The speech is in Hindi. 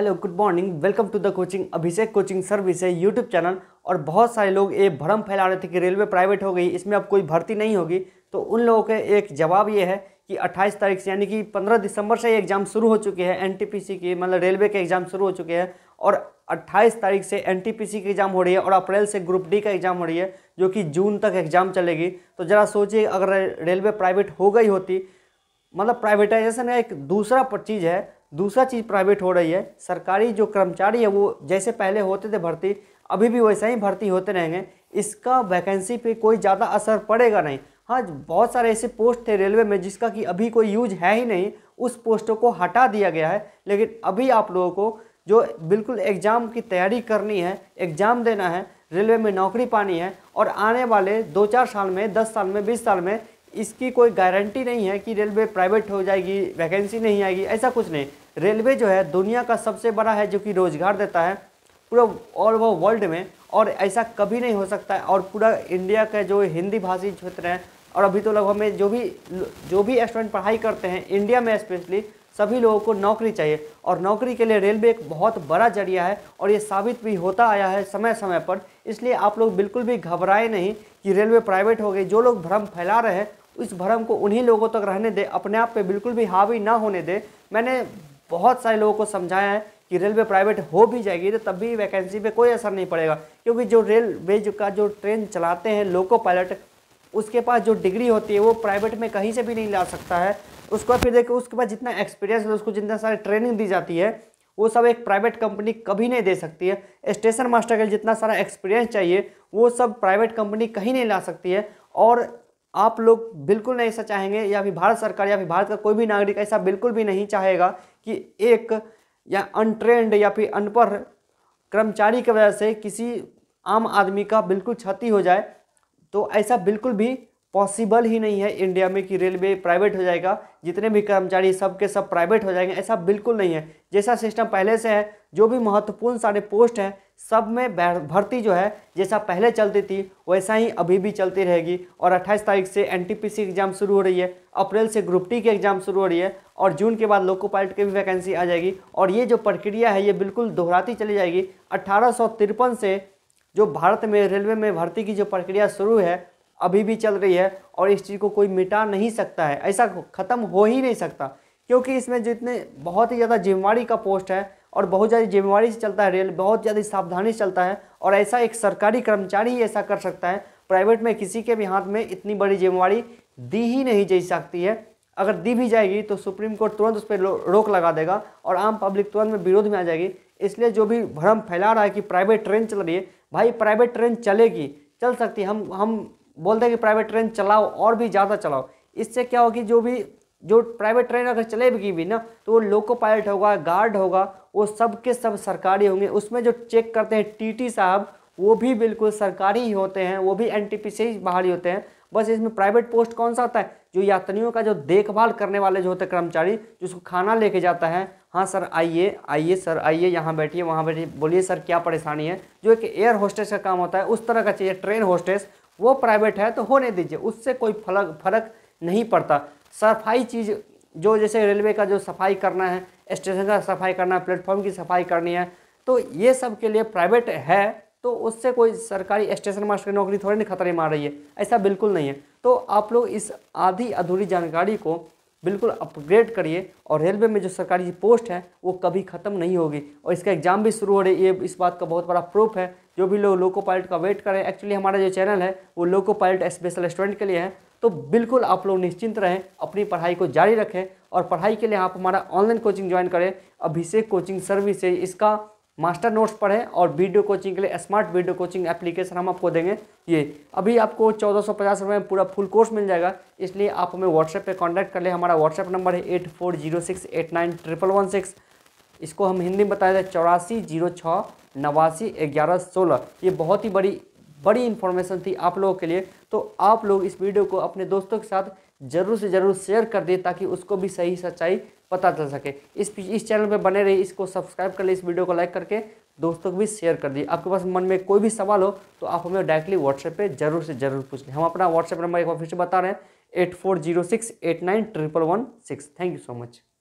hello good morning welcome to the coaching Abhishek coaching service है यूट्यूब चैनल और बहुत सारे लोग ये भ्रम फैला रहे थे कि रेलवे प्राइवेट हो गई इसमें अब कोई भर्ती नहीं होगी तो उन लोगों के एक जवाब ये है कि 28 तारीख से यानी कि 15 दिसंबर से एग्ज़ाम शुरू हो चुके हैं एनटीपीसी के मतलब रेलवे के एग्ज़ाम शुरू हो चुके हैं और 28 तारीख से एनटीपीसी की एग्ज़ाम हो रही है और अप्रैल से ग्रुप डी का एग्ज़ाम हो रही है जो कि जून तक एग्ज़ाम चलेगी तो ज़रा सोचिए अगर रेलवे प्राइवेट हो गई होती मतलब प्राइवेटाइजेशन एक दूसरा चीज़ है दूसरा चीज़ प्राइवेट हो रही है सरकारी जो कर्मचारी है वो जैसे पहले होते थे भर्ती अभी भी वैसा ही भर्ती होते रहेंगे इसका वैकेंसी पे कोई ज़्यादा असर पड़ेगा नहीं हाँ बहुत सारे ऐसे पोस्ट थे रेलवे में जिसका कि अभी कोई यूज है ही नहीं उस पोस्टों को हटा दिया गया है लेकिन अभी आप लोगों को जो बिल्कुल एग्ज़ाम की तैयारी करनी है एग्ज़ाम देना है रेलवे में नौकरी पानी है और आने वाले दो चार साल में दस साल में बीस साल में इसकी कोई गारंटी नहीं है कि रेलवे प्राइवेट हो जाएगी वैकेंसी नहीं आएगी ऐसा कुछ नहीं रेलवे जो है दुनिया का सबसे बड़ा है जो कि रोज़गार देता है पूरा और वो वर्ल्ड में और ऐसा कभी नहीं हो सकता है और पूरा इंडिया का जो हिंदी भाषी क्षेत्र है और अभी तो लगभग में जो भी जो भी स्टूडेंट पढ़ाई करते हैं इंडिया में स्पेशली सभी लोगों को नौकरी चाहिए और नौकरी के लिए रेलवे एक बहुत बड़ा जरिया है और ये साबित भी होता आया है समय समय पर इसलिए आप लोग बिल्कुल भी घबराए नहीं कि रेलवे प्राइवेट हो गई जो लोग भ्रम फैला रहे हैं उस भ्रम को उन्हीं लोगों तक रहने दे अपने आप पे बिल्कुल भी हावी ना होने दे मैंने बहुत सारे लोगों को समझाया है कि रेलवे प्राइवेट हो भी जाएगी तो तब भी वैकेंसी पे कोई असर नहीं पड़ेगा क्योंकि जो रेलवे का जो ट्रेन चलाते हैं लोको पायलट उसके पास जो डिग्री होती है वो प्राइवेट में कहीं से भी नहीं ला सकता है उसके बाद फिर देखो उसके पास जितना एक्सपीरियंस है उसको जितना सारी ट्रेनिंग दी जाती है वो सब एक प्राइवेट कंपनी कभी नहीं दे सकती है स्टेशन मास्टर के जितना सारा एक्सपीरियंस चाहिए वो सब प्राइवेट कंपनी कहीं नहीं ला सकती है और आप लोग बिल्कुल नहीं ऐसा चाहेंगे या फिर भारत सरकार या फिर भारत का कोई भी नागरिक ऐसा बिल्कुल भी नहीं चाहेगा कि एक या अनट्रेंड या फिर अनपढ़ कर्मचारी की वजह से किसी आम आदमी का बिल्कुल क्षति हो जाए तो ऐसा बिल्कुल भी पॉसिबल ही नहीं है इंडिया में कि रेलवे प्राइवेट हो जाएगा जितने भी कर्मचारी सब के सब प्राइवेट हो जाएंगे ऐसा बिल्कुल नहीं है जैसा सिस्टम पहले से है जो भी महत्वपूर्ण सारे पोस्ट हैं सब में भर्ती जो है जैसा पहले चलती थी वैसा ही अभी भी चलती रहेगी और 28 तारीख से एन एग्ज़ाम शुरू हो रही है अप्रैल से ग्रुप टी के एग्ज़ाम शुरू हो रही है और जून के बाद लोको पायलट की भी वैकेंसी आ जाएगी और ये जो प्रक्रिया है ये बिल्कुल दोहराती चली जाएगी अट्ठारह से जो भारत में रेलवे में भर्ती की जो प्रक्रिया शुरू है अभी भी चल रही है और इस चीज़ को कोई मिटा नहीं सकता है ऐसा ख़त्म हो ही नहीं सकता क्योंकि इसमें जितने बहुत ही ज़्यादा जिम्मेवारी का पोस्ट है और बहुत ज़्यादा जिम्मेवारी से चलता है रेल बहुत ज़्यादा सावधानी से चलता है और ऐसा एक सरकारी कर्मचारी ही ऐसा कर सकता है प्राइवेट में किसी के भी हाथ में इतनी बड़ी जिम्मेवारी दी ही नहीं जा सकती है अगर दी भी जाएगी तो सुप्रीम कोर्ट तुरंत उस पर रोक लगा देगा और आम पब्लिक तुरंत में विरोध में आ जाएगी इसलिए जो भी भ्रम फैला रहा है कि प्राइवेट ट्रेन चल रही है भाई प्राइवेट ट्रेन चलेगी चल सकती हम हम बोलते हैं कि प्राइवेट ट्रेन चलाओ और भी ज़्यादा चलाओ इससे क्या होगी जो भी जो प्राइवेट ट्रेन अगर चलेगी भी ना तो वो लोको पायलट होगा गार्ड होगा वो सब के सब सरकारी होंगे उसमें जो चेक करते हैं टीटी साहब वो भी बिल्कुल सरकारी ही होते हैं वो भी पी से ही बाहरी होते हैं बस इसमें प्राइवेट पोस्ट कौन सा होता है जो यात्रियों का जो देखभाल करने वाले जो होते कर्मचारी जो उसको खाना लेके जाता है हाँ सर आइए आइए सर आइए यहाँ बैठिए वहाँ बैठिए बोलिए सर क्या परेशानी है जो एक एयर होस्टेस का काम होता है उस तरह का चाहिए ट्रेन होस्टेस वो प्राइवेट है तो होने दीजिए उससे कोई फलक फर्क नहीं पड़ता सफाई चीज़ जो जैसे रेलवे का जो सफाई करना है स्टेशन का सफाई करना है प्लेटफॉर्म की सफाई करनी है तो ये सब के लिए प्राइवेट है तो उससे कोई सरकारी स्टेशन मास्टर की नौकरी थोड़ी नहीं खतरे मार रही है ऐसा बिल्कुल नहीं है तो आप लोग इस आधी अधूरी जानकारी को बिल्कुल अपग्रेड करिए और रेलवे में जो सरकारी पोस्ट है वो कभी ख़त्म नहीं होगी और इसका एग्ज़ाम भी शुरू हो रही है इस बात का बहुत बड़ा प्रूफ है जो भी लोग लोको पायलट का वेट करें एक्चुअली हमारा जो चैनल है वो लोको पायलट स्पेशल स्टूडेंट के लिए है तो बिल्कुल आप लोग निश्चिंत रहें अपनी पढ़ाई को जारी रखें और पढ़ाई के लिए आप हमारा ऑनलाइन कोचिंग ज्वाइन करें अभिषेक कोचिंग सर्विस है इसका मास्टर नोट्स पढ़ें और वीडियो कोचिंग के लिए स्मार्ट वीडियो कोचिंग एप्लीकेशन हम आपको देंगे ये अभी आपको चौदह सौ पचास रुपये में पूरा फुल कोर्स मिल जाएगा इसलिए आप हमें व्हाट्सएप पे कांटेक्ट कर ले हमारा व्हाट्सएप नंबर है eight four zero six eight nine triple one six इसको हम हिंदी में बताया जाए चौरासी जीरो छः नवासी ग्यारह सोलह ये बहुत ही बड़ी बड़ी इन्फॉर्मेशन थी आप लोगों के लिए तो आप लोग इस वीडियो को अपने दोस्तों के साथ ज़रूर से ज़रूर शेयर कर दिए ताकि उसको भी सही सच्चाई पता चल सके इस इस चैनल पे बने रहिए इसको सब्सक्राइब कर लिए इस वीडियो को लाइक करके दोस्तों को भी शेयर कर दिए आपके पास मन में कोई भी सवाल हो तो आप हमें डायरेक्टली व्हाट्सएप पे ज़रूर से ज़रूर पूछ लें हम अपना व्हाट्सएप नंबर एक बार फिर से बता रहे हैं eight four zero six eight nine triple one six thank you so much